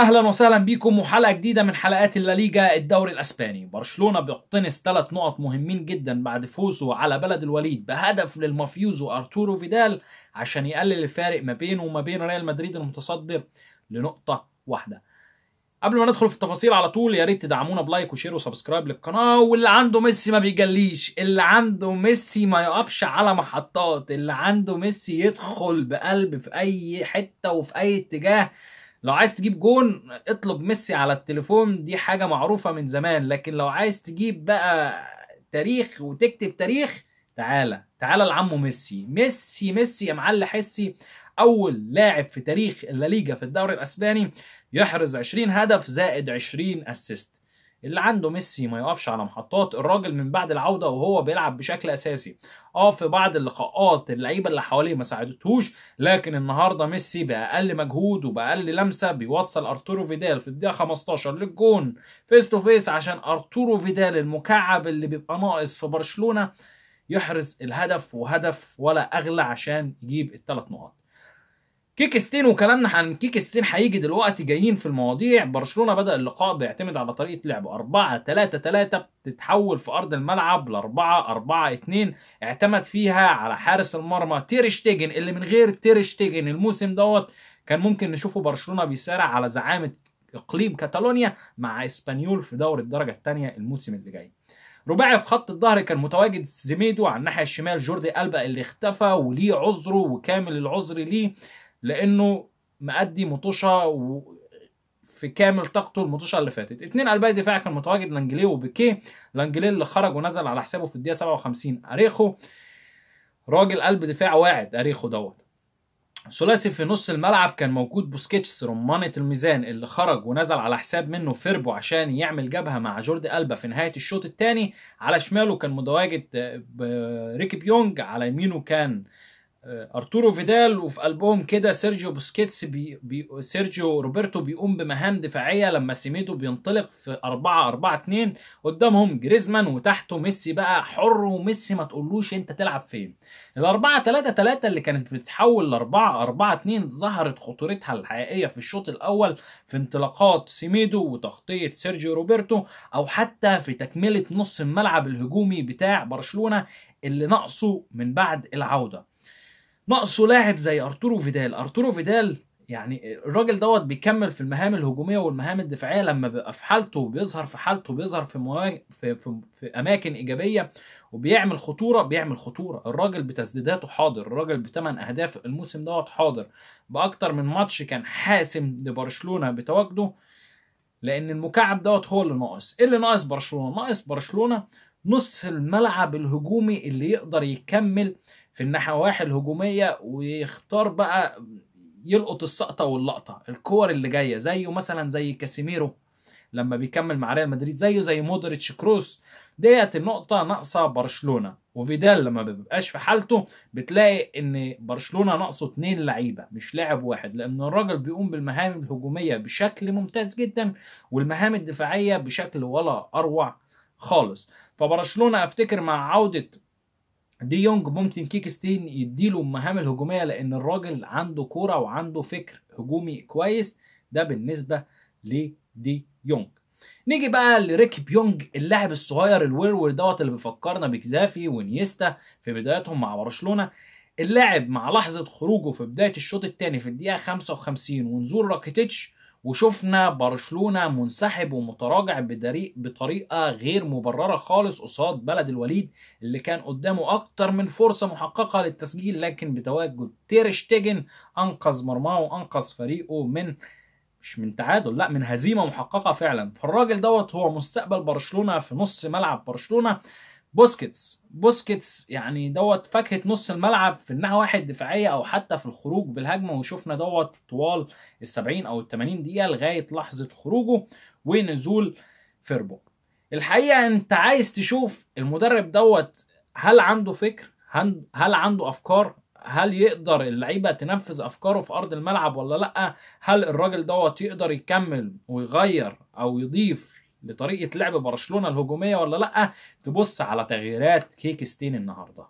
اهلا وسهلا بيكم وحلقه جديده من حلقات الليغا الدوري الاسباني برشلونه بيقتنص ثلاث نقط مهمين جدا بعد فوزه على بلد الوليد بهدف للمافيوزو ارتورو فيدال عشان يقلل الفارق ما بينه وما بين ريال مدريد المتصدر لنقطه واحده قبل ما ندخل في التفاصيل على طول يا ريت تدعمونا بلايك وشير وسبسكرايب للقناه واللي عنده ميسي ما بيجليش اللي عنده ميسي ما يقفش على محطات اللي عنده ميسي يدخل بقلب في اي حته وفي اي اتجاه لو عايز تجيب جون اطلب ميسي على التليفون دي حاجه معروفه من زمان لكن لو عايز تجيب بقى تاريخ وتكتب تاريخ تعالى تعالى لعمه ميسي ميسي ميسي يا معلم حسي اول لاعب في تاريخ الليجا في الدوري الاسباني يحرز 20 هدف زائد 20 اسيست اللي عنده ميسي ما يقفش على محطات الراجل من بعد العوده وهو بيلعب بشكل اساسي اه في بعض اللقاءات اللعيبه اللي حواليه ما ساعدتهوش لكن النهارده ميسي باقل مجهود وباقل لمسه بيوصل ارتورو فيدال في الدقيقه 15 للجون فيس تو فيس عشان ارتورو فيدال المكعب اللي بيبقى ناقص في برشلونه يحرز الهدف وهدف ولا اغلى عشان يجيب الثلاث نقاط كيكستين وكلامنا عن كيكستين هيجي دلوقتي جايين في المواضيع برشلونه بدا اللقاء بيعتمد على طريقه لعبه 4 3 3 بتتحول في ارض الملعب ل 4 4 2 اعتمد فيها على حارس المرمى تيرشتيجن اللي من غير تيرشتيجن الموسم دوت كان ممكن نشوفه برشلونه بيسارع على زعامه اقليم كاتالونيا مع اسبانيول في دوري الدرجه الثانيه الموسم اللي جاي رباعي في خط الظهر كان متواجد زميدو على الناحيه الشمال جوردي البا اللي اختفى وليه عذره وكامل العذر ليه لانه مأدي مطوشة و... في كامل طاقته المطوشة اللي فاتت اثنين قلبي دفاع كان متواجد لانجلي وبيكيه لانجلي اللي خرج ونزل على حسابه في الدقيقه 57 اريخو راجل قلب دفاع واعد اريخو دوت ثلاثي في نص الملعب كان موجود بوسكيتس رمانة الميزان اللي خرج ونزل على حساب منه فيربو عشان يعمل جبهة مع جوردي ألبا في نهاية الشوط الثاني على شماله كان متواجد ريكي بيونج على يمينه كان آه، ارتورو فيدال وفي البوم كده سيرجيو بوسكيتس بي بي سيرجيو روبرتو بيقوم بمهام دفاعيه لما سيميدو بينطلق في 4 4 2 قدامهم جريزمان وتحته ميسي بقى حر وميسي ما تقولوش انت تلعب فين ال 4 3 3 اللي كانت بتتحول ل 4 4 2 ظهرت خطورتها الحقيقيه في الشوط الاول في انطلاقات سيميدو وتغطيه سيرجيو روبرتو او حتى في تكمله نص الملعب الهجومي بتاع برشلونه اللي ناقصه من بعد العوده ناقصه لاعب زي ارتورو فيدال ارتورو فيدال يعني الراجل دوت بيكمل في المهام الهجوميه والمهام الدفاعيه لما بيبقى في حالته بيظهر في حالته بيظهر في, مواج... في, في في اماكن ايجابيه وبيعمل خطوره بيعمل خطوره الراجل بتسديداته حاضر الراجل بثمان اهداف الموسم دوت حاضر باكتر من ماتش كان حاسم لبرشلونه بتواجده لان المكعب دوت هو اللي ناقص ايه اللي ناقص برشلونه ناقص برشلونه نص الملعب الهجومي اللي يقدر يكمل آه في النواحي الهجوميه ويختار بقى يلقط السقطه واللقطه الكور اللي جايه زيه مثلا زي كاسيميرو لما بيكمل مع ريال مدريد زيه زي مودريتش كروس ديت النقطه ناقصه برشلونه وفيدال لما بيبقاش في حالته بتلاقي ان برشلونه ناقصه اتنين لعيبه مش لاعب واحد لان الراجل بيقوم بالمهام الهجوميه بشكل ممتاز جدا والمهام الدفاعيه بشكل ولا اروع خالص فبرشلونه افتكر مع عوده دي يونج ممكن كيكستين يديله المهام الهجوميه لان الراجل عنده كوره وعنده فكر هجومي كويس ده بالنسبه لدي يونج نيجي بقى لريك بيونج اللاعب الصغير الويرور دوت اللي بيفكرنا بكزافي ونيستا في بدايتهم مع برشلونه اللاعب مع لحظه خروجه في بدايه الشوط الثاني في الدقيقه 55 ونزول راكيتيتش وشفنا برشلونه منسحب ومتراجع بطريقه غير مبرره خالص قصاد بلد الوليد اللي كان قدامه اكتر من فرصه محققه للتسجيل لكن بتواجد تيرشتيجن انقذ مرماه وانقذ فريقه من مش من تعادل لا من هزيمه محققه فعلا فالراجل دوت هو مستقبل برشلونه في نص ملعب برشلونه بوسكيتس بوسكيتس يعني دوت فاكهه نص الملعب في الناحيه واحد دفاعيه او حتى في الخروج بالهجمه وشفنا دوت طوال ال 70 او ال 80 دقيقه لغايه لحظه خروجه ونزول فيربو الحقيقه انت عايز تشوف المدرب دوت هل عنده فكر هل عنده افكار هل يقدر اللعيبه تنفذ افكاره في ارض الملعب ولا لا هل الراجل دوت يقدر يكمل ويغير او يضيف لطريقه لعب برشلونه الهجوميه ولا لا تبص على تغييرات كيك ستين النهارده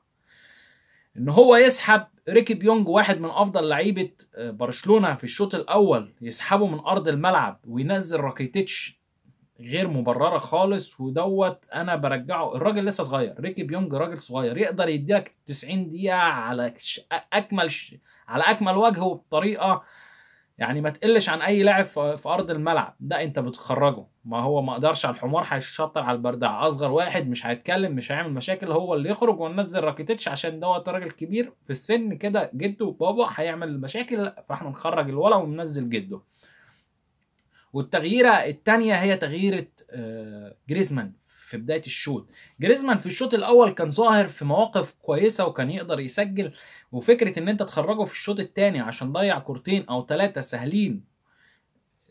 ان هو يسحب ريكي بيونج واحد من افضل لعيبه آه، برشلونه في الشوط الاول يسحبه من ارض الملعب وينزل راكيتيتش غير مبرره خالص ودوت انا برجعه الراجل لسه صغير ريكي بيونج راجل صغير يقدر يديك 90 دقيقه على اكمل على اكمل وجه وبطريقه يعني ما تقلش عن اي لاعب في ارض الملعب ده انت بتخرجه ما هو ما قدرش على الحمار هيشطر على البردع اصغر واحد مش هيتكلم مش هيعمل مشاكل هو اللي يخرج وننزل راكيتيتش عشان دوت راجل كبير في السن كده جده وبابا هيعمل المشاكل فاحنا نخرج الولا وننزل جده والتغييره الثانيه هي تغييره آه، جريزمان في بدايه الشوط جريزمان في الشوط الاول كان ظاهر في مواقف كويسه وكان يقدر يسجل وفكره ان انت تخرجه في الشوط الثاني عشان ضيع كورتين او ثلاثه سهلين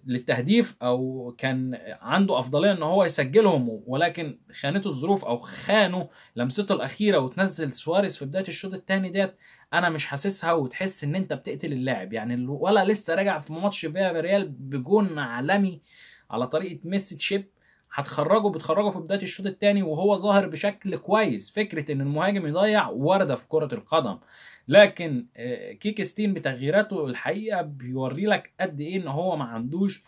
للتهديف او كان عنده افضليه ان هو يسجلهم ولكن خانته الظروف او خانه لمسته الاخيره وتنزل سواريز في بدايه الشوط الثاني ديت انا مش حاسسها وتحس ان انت بتقتل اللاعب يعني ولا لسه راجع في ماتش فيا ريال بجون عالمي على طريقه ميسي تشيب هتخرجه بتخرجه في بدايه الشوط الثاني وهو ظاهر بشكل كويس فكره ان المهاجم يضيع ورده في كره القدم لكن آه، كيك ستين بتغييراته الحقيقه بيوري لك قد ايه ان هو ما عندوش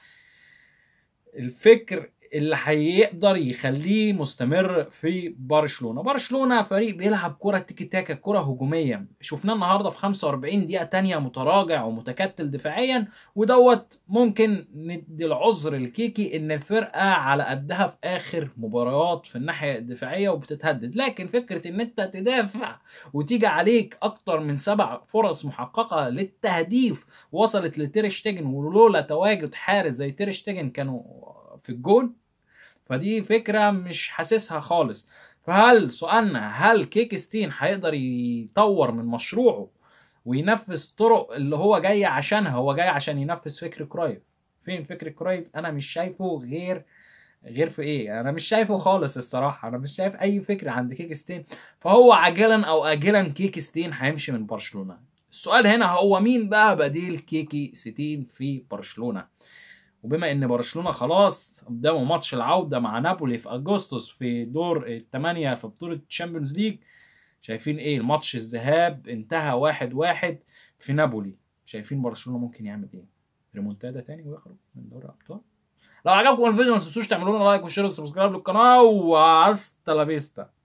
الفكر اللي هيقدر يخليه مستمر في برشلونه برشلونه فريق بيلعب كره تيكي تاكا كره هجوميه شفناه النهارده في 45 دقيقه تانية متراجع ومتكتل دفاعيا ودوت ممكن ندي العذر لكيكي ان الفرقه على قدها في اخر مباريات في الناحيه الدفاعيه وبتتهدد لكن فكره ان انت تدافع وتيجي عليك اكتر من سبع فرص محققه للتهديف وصلت لتيرشتجن ولولا تواجد حارس زي تيرشتجن كانوا في الجول فدي فكرة مش حاسسها خالص فهل سؤالنا هل كيك ستين هيقدر يطور من مشروعه وينفذ طرق اللي هو جاي عشانها هو جاي عشان ينفذ فكر كرايف فين فكر كرايف انا مش شايفه غير غير في ايه انا مش شايفه خالص الصراحه انا مش شايف اي فكره عند كيك ستين فهو عاجلا او اجلا كيك ستين هيمشي من برشلونه السؤال هنا هو مين بقى بديل كيكي ستين في برشلونه وبما ان برشلونه خلاص قدامه ماتش العوده مع نابولي في اغسطس في دور الثمانيه في بطوله الشامبيونز ليج شايفين ايه الماتش الذهاب انتهى واحد واحد في نابولي شايفين برشلونه ممكن يعمل ايه ريمونتادا تاني ويخرج من دوري الابطال لو عجبكم الفيديو ما تنسوش تعملوا لنا لايك وشير وسبسكرايب للقناه وهاستا لا فيستا